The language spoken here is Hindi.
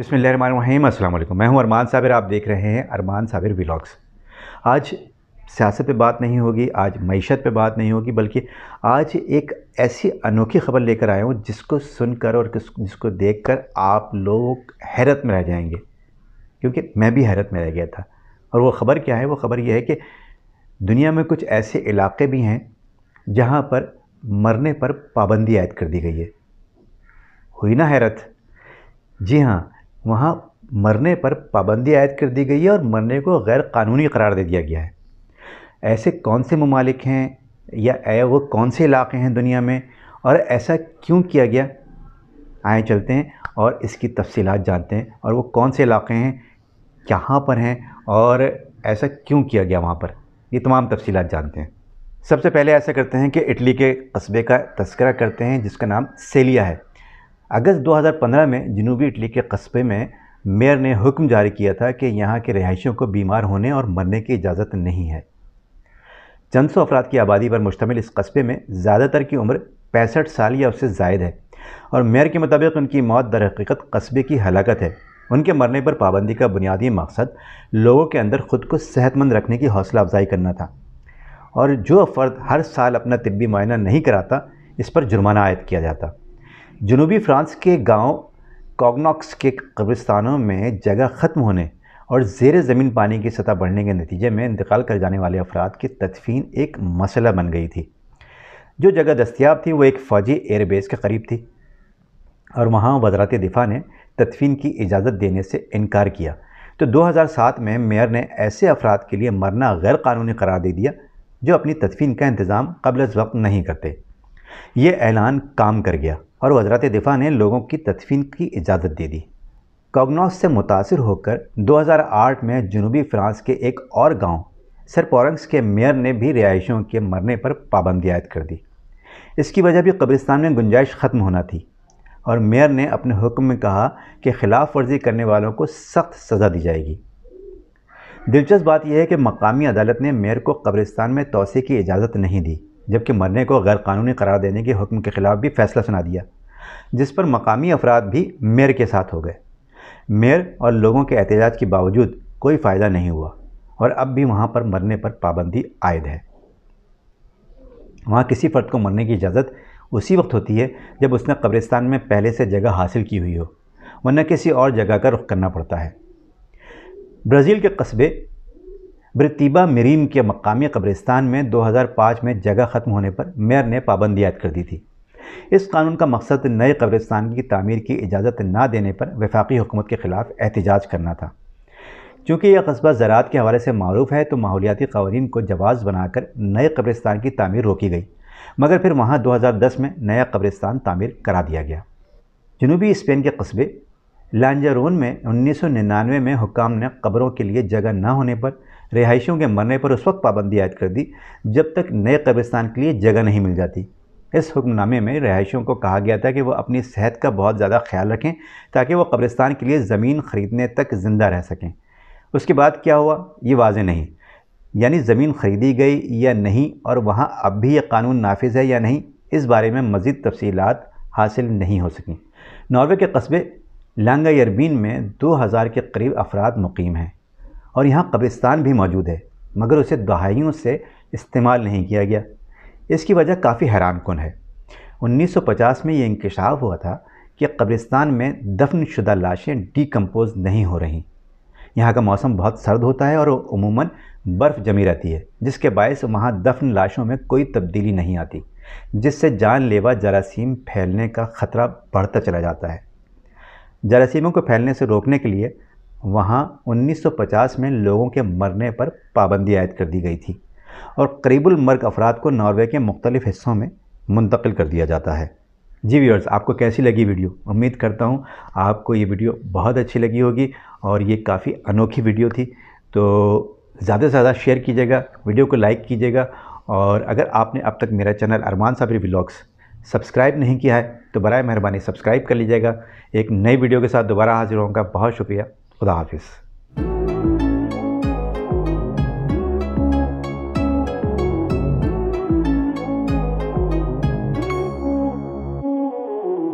बिसमीम वालेकुम मैं हूं अरमान साबिर आप देख रहे हैं अरमान साबिर व्लाग्स आज सियासत पे बात नहीं होगी आज मीशत पे बात नहीं होगी बल्कि आज एक ऐसी अनोखी खबर लेकर आया हूँ जिसको सुनकर और जिसको देखकर आप लोग हैरत में रह जाएंगे क्योंकि मैं भी हैरत में रह गया था और वह ख़बर क्या है वो ख़बर यह है कि दुनिया में कुछ ऐसे इलाके भी हैं जहाँ पर मरने पर पाबंदी आयद कर दी गई है हुई ना हैरत जी हाँ वहाँ मरने पर पाबंदी आयद कर दी गई है और मरने को गैर कानूनी करार दे दिया गया है ऐसे कौन से ममालिक हैं या वो कौन से इलाके हैं दुनिया में और ऐसा क्यों किया गया आए चलते हैं और इसकी तफसीलात जानते हैं और वो कौन से इलाके हैं कहाँ पर हैं और ऐसा क्यों किया गया वहाँ पर ये तमाम तफसीलात जानते हैं सबसे पहले ऐसा करते हैं कि इटली के कस्बे का तस्करा करते हैं जिसका नाम सेलिया है अगस्त 2015 में जनूबी इटली के कस्बे में मेयर ने हुक्म जारी किया था कि यहाँ के रिहायशियों को बीमार होने और मरने की इजाज़त नहीं है चंद सौ अफराद की आबादी पर मुश्तमिल इस कस्बे में ज़्यादातर की उम्र पैंसठ साल या उससे जायद है और मेयर के मुताबिक उनकी मौत दर हकीकत कस्बे की हलाकत है उनके मरने पर पाबंदी का बुनियादी मकसद लोगों के अंदर ख़ुद को सेहतमंद रखने की हौसला अफजाई करना था और जो फ़र्द हर साल अपना तबी मुआयना नहीं कराता इस पर जुर्माना आयद किया जाता जनूबी फ्रांस के गांव कॉगनॉक्स के कब्रिस्तानों में जगह ख़त्म होने और जेर ज़मीन पानी की सतह बढ़ने के नतीजे में इंतकाल कर जाने वाले अफराद की तदफीन एक मसला बन गई थी जो जगह दस्तियाब थी वो एक फ़ौजी एयरबेस के करीब थी और वहाँ वजारत दिफा ने तदफीन की इजाज़त देने से इनकार किया तो 2007 में मेयर ने ऐसे अफराद के लिए मरना गैर कानूनी करार दे दिया जो अपनी तदफीन का इंतज़ाम कबल वक्त नहीं करते ये ऐलान काम कर गया और वजरात दिफा ने लोगों की तदफीन की इजाज़त दे दी कॉगनॉस से मुतासर होकर 2008 में जनूबी फ्रांस के एक और गांव सरपोरंग्स के मेयर ने भी रिहायशों के मरने पर पाबंदी आयद कर दी इसकी वजह भी कब्रिस्तान में गुंजाइश ख़त्म होना थी और मेयर ने अपने हुक्म में कहा कि खिलाफ वर्जी करने वालों को सख्त सज़ा दी जाएगी दिलचस्प बात यह है कि मकामी अदालत ने मेयर को कब्रिस्तान में तोसी की इजाज़त नहीं दी जबकि मरने को गैरकानूनी करार देने के हुक्म के ख़िलाफ़ भी फैसला सुना दिया जिस पर मकामी अफराद भी मेयर के साथ हो गए मेयर और लोगों के एहतजाज के बावजूद कोई फ़ायदा नहीं हुआ और अब भी वहाँ पर मरने पर पाबंदी आयद है वहाँ किसी फ़र्द को मरने की इजाज़त उसी वक्त होती है जब उसने कब्रिस्तान में पहले से जगह हासिल की हुई हो वरना किसी और जगह का रुख करना पड़ता है ब्राज़ील के कस्बे ब्रतिबा मरीम के मकामी कब्रिस्तान में 2005 में जगह ख़त्म होने पर मेयर ने पाबंदी आयद कर दी थी इस कानून का मकसद नए कब्रिस्तान की तमीर की इजाज़त ना देने पर वफाकी हुकूमत के ख़िलाफ़ एहतजाज करना था चूँकि यह कस्बा ज़रात के हवाले से मरूफ़ है तो माहौलियाती कवानीन को जवाज़ बनाकर नए कब्रिस्तान की तमीर रोकी गई मगर फिर वहाँ 2010 में नया कब्रिस्तान तमीर करा दिया गया जनूबी स्पेन के कस्बे लांजारोन में 1999 में हुकाम ने कब्रों के लिए जगह न होने पर रिहायशियों के मरने पर उस वक्त पाबंदी आयद कर दी जब तक नए कब्रिस्तान के लिए जगह नहीं मिल जाती इस हुक्मनामे में रहायशियों को कहा गया था कि वह अपनी सेहत का बहुत ज़्यादा ख्याल रखें ताकि वह कब्रिस्तान के लिए ज़मीन ख़रीदने तक ज़िंदा रह सकें उसके बाद क्या हुआ ये वाज नहीं यानी ज़मीन ख़रीदी गई या नहीं और वहाँ अब भी ये कानून नाफिज है या नहीं इस बारे में मज़ीद तफसीलात हासिल नहीं हो सकें नॉर्वे के कस्बे लांगा यरबीन में 2000 के करीब अफराद मुकीम हैं और यहाँ कब्रिस्तान भी मौजूद है मगर उसे दहाइयों से इस्तेमाल नहीं किया गया इसकी वजह काफ़ी हैरान कन है 1950 में ये इंकशाफ हुआ था कि कब्रिस्तान में दफन शुदा लाशें डीकम्पोज नहीं हो रही यहाँ का मौसम बहुत सर्द होता है और उमूमन बर्फ़ जमी रहती है जिसके बायस वहाँ दफन लाशों में कोई तब्दीली नहीं आती जिससे जानलेवा जरासीम फैलने का ख़तरा बढ़ता चला जाता है जरासीमों को फैलने से रोकने के लिए वहाँ 1950 में लोगों के मरने पर पाबंदी आयद कर दी गई थी और करीबुल मर्ग अफराद को नॉर्वे के मुख्तलिफ़ हिस्सों में मुंतकिल कर दिया जाता है जी व्यूअर्स आपको कैसी लगी वीडियो उम्मीद करता हूँ आपको ये वीडियो बहुत अच्छी लगी होगी और ये काफ़ी अनोखी वीडियो थी तो ज़्यादा से ज़्यादा शेयर कीजिएगा वीडियो को लाइक कीजिएगा और अगर आपने अब तक मेरा channel Arman Sabri vlogs subscribe नहीं किया है तो बर मेहरबानी सब्सक्राइब कर लीजिएगा एक नई वीडियो के साथ दोबारा हाजिर होगा बहुत शुक्रिया खुदा हाफिज़